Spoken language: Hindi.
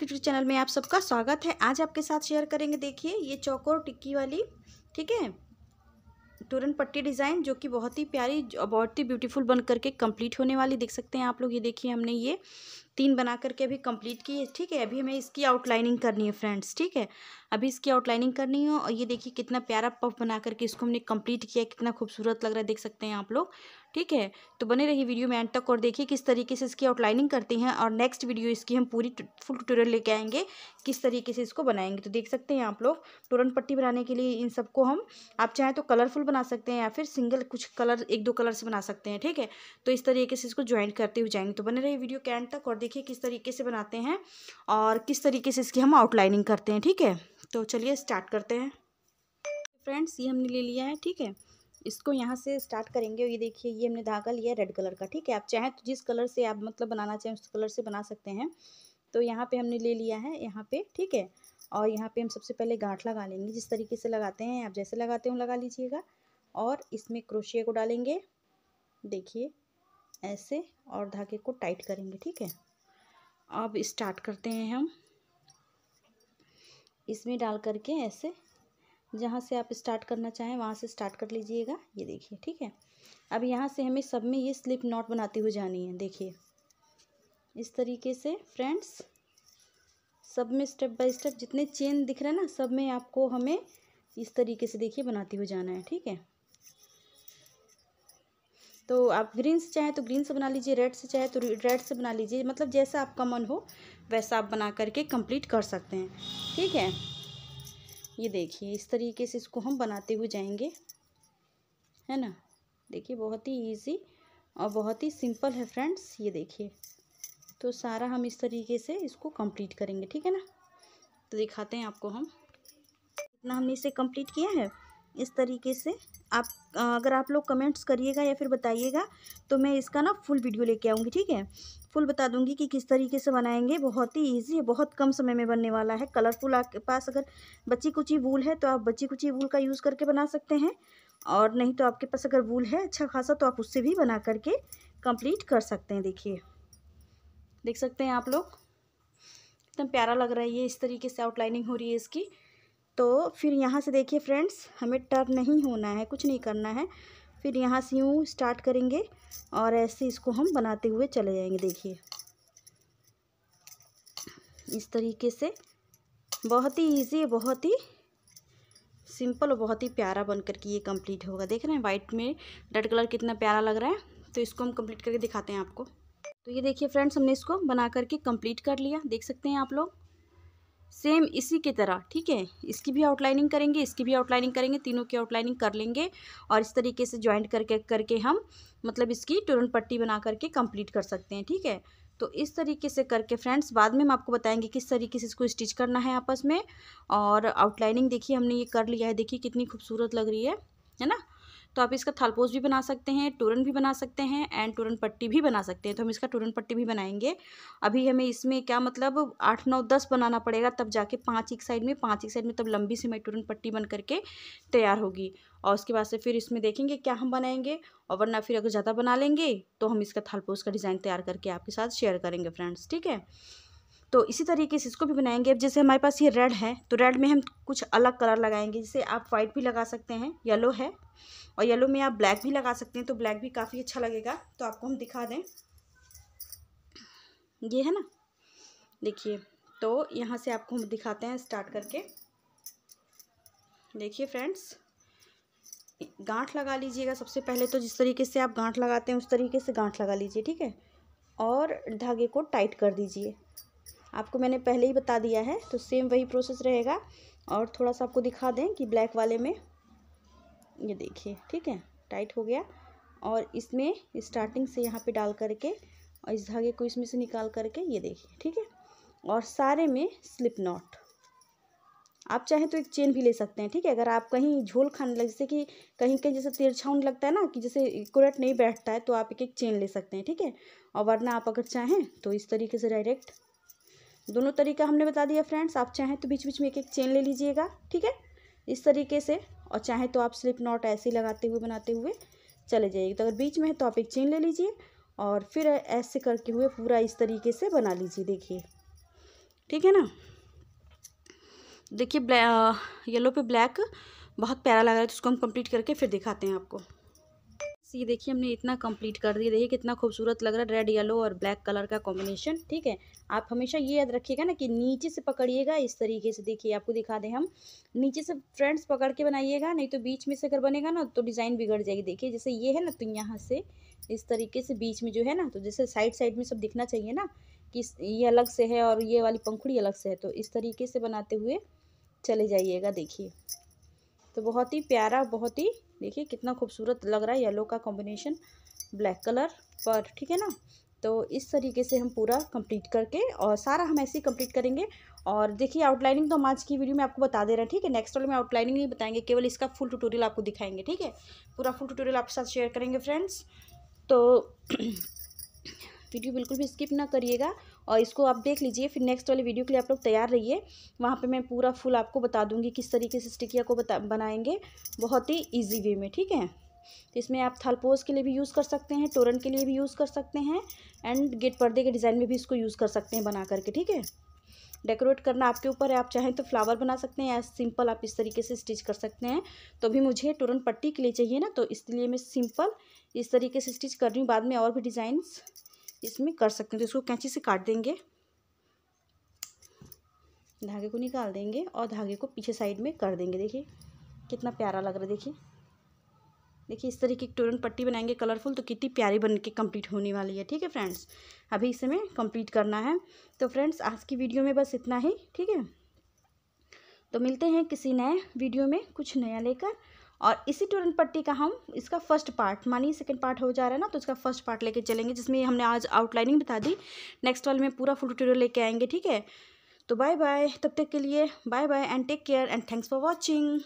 क्रिएटर चैनल में आप सबका स्वागत है आज आपके साथ शेयर करेंगे देखिए ये चौकोर टिक्की वाली ठीक है टूरन पट्टी डिज़ाइन जो कि बहुत ही प्यारी बहुत ही ब्यूटीफुल बन करके कंप्लीट होने वाली देख सकते हैं आप लोग ये देखिए हमने ये तीन बना करके अभी कंप्लीट की है ठीक है अभी हमें इसकी आउटलाइनिंग करनी है फ्रेंड्स ठीक है अभी इसकी आउटलाइनिंग करनी है और ये देखिए कितना प्यारा पफ बना करके इसको हमने कंप्लीट किया कितना खूबसूरत लग रहा है देख सकते हैं आप लोग ठीक है तो बने रही वीडियो में एंड तक और देखिए किस तरीके से इसकी आउटलाइनिंग करते हैं और नेक्स्ट वीडियो इसकी हम पूरी फुल ट्यूटोरियल लेके आएंगे किस तरीके से इसको बनाएंगे तो देख सकते हैं आप लोग तुरंत पट्टी बनाने के लिए इन सबको हम आप चाहें तो कलरफुल बना सकते हैं या फिर सिंगल कुछ कलर एक दो कलर से बना सकते हैं ठीक है तो इस तरीके से इसको ज्वाइन करते हुए जाएंगे तो बने रही वीडियो के एंड तक और देखिए किस तरीके से बनाते हैं और किस तरीके से इसकी हम आउटलाइनिंग करते हैं ठीक है तो चलिए स्टार्ट करते हैं फ्रेंड्स ये हमने ले लिया है ठीक है इसको यहाँ से स्टार्ट करेंगे ये देखिए ये हमने धागा लिया रेड कलर का ठीक है आप चाहें तो जिस कलर से आप मतलब बनाना चाहें उस कलर से बना सकते हैं तो यहाँ पे हमने ले लिया है यहाँ पे ठीक है और यहाँ पे हम सबसे पहले गांठ लगा लेंगे जिस तरीके से लगाते हैं आप जैसे लगाते हो लगा लीजिएगा और इसमें क्रोशिया को डालेंगे देखिए ऐसे और धागे को टाइट करेंगे ठीक है अब इस्टार्ट करते हैं हम इसमें डाल करके ऐसे जहाँ से आप स्टार्ट करना चाहें वहाँ से स्टार्ट कर लीजिएगा ये देखिए ठीक है अब यहाँ से हमें सब में ये स्लिप नॉट बनाती हुई जानी है देखिए इस तरीके से फ्रेंड्स सब में स्टेप बाय स्टेप जितने चेन दिख रहा है ना सब में आपको हमें इस तरीके से देखिए बनाते हुए जाना है ठीक है तो आप ग्रीन से चाहें तो ग्रीन से बना लीजिए रेड से चाहे तो रेड से बना लीजिए मतलब जैसा आपका मन हो वैसा आप बना करके कंप्लीट कर सकते हैं ठीक है ये देखिए इस तरीके से इसको हम बनाते हुए जाएंगे है ना देखिए बहुत ही इजी और बहुत ही सिंपल है फ्रेंड्स ये देखिए तो सारा हम इस तरीके से इसको कंप्लीट करेंगे ठीक है ना तो दिखाते हैं आपको हम इतना हमने इसे कंप्लीट किया है इस तरीके से आप अगर आप लोग कमेंट्स करिएगा या फिर बताइएगा तो मैं इसका ना फुल वीडियो लेके आऊँगी ठीक है फुल बता दूंगी कि किस तरीके से बनाएंगे बहुत ही इजी है बहुत कम समय में बनने वाला है कलरफुल आपके पास अगर बच्ची कुची वूल है तो आप बच्ची कुची वूल का यूज़ करके बना सकते हैं और नहीं तो आपके पास अगर वूल है अच्छा खासा तो आप उससे भी बना करके कंप्लीट कर सकते हैं देखिए देख सकते हैं आप लोग एकदम प्यारा लग रहा है ये इस तरीके से आउटलाइनिंग हो रही है इसकी तो फिर यहाँ से देखिए फ्रेंड्स हमें टर्न नहीं होना है कुछ नहीं करना है फिर यहाँ से यूँ स्टार्ट करेंगे और ऐसे इसको हम बनाते हुए चले जाएंगे देखिए इस तरीके से बहुत ही इजी बहुत ही सिंपल और बहुत ही प्यारा बन करके ये कंप्लीट होगा देख रहे हैं वाइट में रेड कलर कितना प्यारा लग रहा है तो इसको हम कंप्लीट करके दिखाते हैं आपको तो ये देखिए फ्रेंड्स हमने इसको बना करके कंप्लीट कर लिया देख सकते हैं आप लोग सेम इसी की तरह ठीक है इसकी भी आउटलाइनिंग करेंगे इसकी भी आउटलाइनिंग करेंगे तीनों की आउटलाइनिंग कर लेंगे और इस तरीके से ज्वाइंट करके करके हम मतलब इसकी टूरन पट्टी बना करके कंप्लीट कर सकते हैं ठीक है तो इस तरीके से करके फ्रेंड्स बाद में हम आपको बताएंगे किस तरीके से इसको स्टिच करना है आपस में और आउटलाइनिंग देखिए हमने ये कर लिया है देखिए कितनी खूबसूरत लग रही है है ना तो आप इसका थालपोस भी बना सकते हैं टूरन भी बना सकते हैं एंड टूरन पट्टी भी बना सकते हैं तो हम इसका टूरन पट्टी भी बनाएंगे अभी हमें इसमें क्या मतलब आठ नौ दस बनाना पड़ेगा तब जाके पाँच एक साइड में पाँच एक साइड में तब लंबी से मैं टूरन पट्टी बन करके तैयार होगी और उसके बाद से फिर इसमें देखेंगे क्या हम बनाएंगे और वरना फिर अगर ज़्यादा बना लेंगे तो हम इसका थालपोस का डिज़ाइन तैयार करके आपके साथ शेयर करेंगे फ्रेंड्स ठीक है तो इसी तरीके से इसको भी बनाएंगे अब जैसे हमारे पास ये रेड है तो रेड में हम कुछ अलग कलर लगाएंगे जैसे आप वाइट भी लगा सकते हैं येलो है और येलो में आप ब्लैक भी लगा सकते हैं तो ब्लैक भी काफ़ी अच्छा लगेगा तो आपको हम दिखा दें ये है ना देखिए तो यहाँ से आपको हम दिखाते हैं स्टार्ट करके देखिए फ्रेंड्स गांठ लगा लीजिएगा सबसे पहले तो जिस तरीके से आप गांठ लगाते हैं उस तरीके से गांठ लगा लीजिए ठीक है और धागे को टाइट कर दीजिए आपको मैंने पहले ही बता दिया है तो सेम वही प्रोसेस रहेगा और थोड़ा सा आपको दिखा दें कि ब्लैक वाले में ये देखिए ठीक है टाइट हो गया और इसमें स्टार्टिंग से यहाँ पे डाल करके और इस धागे को इसमें से निकाल करके ये देखिए ठीक है और सारे में स्लिप नॉट आप चाहें तो एक चेन भी ले सकते हैं ठीक है अगर आप कहीं झोल खाने लग जैसे कि कहीं कहीं जैसे तिरछा लगता है ना कि जैसे कुरट नहीं बैठता है तो आप एक एक चेन ले सकते हैं ठीक है और वरना आप अगर चाहें तो इस तरीके से डायरेक्ट दोनों तरीका हमने बता दिया फ्रेंड्स आप चाहें तो बीच बीच में एक एक चेन ले लीजिएगा ठीक है इस तरीके से और चाहे तो आप स्लिप नॉट ऐसे ही लगाते हुए बनाते हुए चले जाइए तो अगर बीच में है तो आप एक चेन ले लीजिए और फिर ऐसे करके हुए पूरा इस तरीके से बना लीजिए देखिए ठीक है ना देखिए येलो पे ब्लैक बहुत प्यारा लग रहा है तो उसको हम कंप्लीट करके फिर दिखाते हैं आपको ये देखिए हमने इतना कंप्लीट कर दिया देखिए कितना खूबसूरत लग रहा है रेड येलो और ब्लैक कलर का कॉम्बिनेशन ठीक है आप हमेशा ये याद रखिएगा ना कि नीचे से पकड़िएगा इस तरीके से देखिए आपको दिखा दें हम नीचे से फ्रेंड्स पकड़ के बनाइएगा नहीं तो बीच में से अगर बनेगा ना तो डिज़ाइन बिगड़ जाएगी देखिए जैसे ये है ना तो यहाँ से इस तरीके से बीच में जो है ना तो जैसे साइड साइड में सब दिखना चाहिए ना कि ये अलग से है और ये वाली पंखुड़ी अलग से है तो इस तरीके से बनाते हुए चले जाइएगा देखिए तो बहुत ही प्यारा बहुत ही देखिए कितना खूबसूरत लग रहा है येलो का कॉम्बिनेशन ब्लैक कलर पर ठीक है ना तो इस तरीके से हम पूरा कंप्लीट करके और सारा हम ऐसे ही कंप्लीट करेंगे और देखिए आउटलाइनिंग तो हम आज की वीडियो में आपको बता दे रहे हैं ठीक है नेक्स्ट वाले में आउटलाइनिंग नहीं बताएंगे केवल इसका फुल ट्यूटोरियल आपको दिखाएंगे ठीक है पूरा फुल ट्यूटोरियल आपके साथ शेयर करेंगे फ्रेंड्स तो वीडियो बिल्कुल भी स्किप ना करिएगा और इसको आप देख लीजिए फिर नेक्स्ट वाले वीडियो के लिए आप लोग तैयार रहिए वहाँ पे मैं पूरा फुल आपको बता दूंगी किस तरीके से स्टिकिया को बता बनाएंगे बहुत ही ईजी वे में ठीक है तो इसमें आप थालपोज के लिए भी यूज़ कर सकते हैं टोरन के लिए भी यूज़ कर सकते हैं एंड गेट पर्दे के डिज़ाइन में भी इसको यूज़ कर सकते हैं बना करके ठीक है डेकोरेट करना आपके ऊपर है आप चाहें तो फ्लावर बना सकते हैं या सिंपल आप इस तरीके से स्टिच कर सकते हैं तो भी मुझे टोरन पट्टी के लिए चाहिए ना तो इसलिए मैं सिंपल इस तरीके से स्टिच कर रही हूँ बाद में और भी डिज़ाइंस इसमें कर सकते हैं तो इसको कैंची से काट देंगे धागे को निकाल देंगे और धागे को पीछे साइड में कर देंगे देखिए कितना प्यारा लग रहा है देखिए देखिए इस तरीके की टोरन पट्टी बनाएंगे कलरफुल तो कितनी प्यारी बन के कम्प्लीट होने वाली है ठीक है फ्रेंड्स अभी इसे में कम्प्लीट करना है तो फ्रेंड्स आज की वीडियो में बस इतना ही ठीक है तो मिलते हैं किसी नए वीडियो में कुछ नया लेकर और इसी टूरन पट्टी का हम इसका फर्स्ट पार्ट मानिए सेकंड पार्ट हो जा रहा है ना तो इसका फर्स्ट पार्ट लेके चलेंगे जिसमें हमने आज आउटलाइनिंग बता दी नेक्स्ट वाले में पूरा फुल ट्यूटोरियल लेके आएंगे ठीक है तो बाय बाय तब तक के लिए bye bye and take care and thanks for watching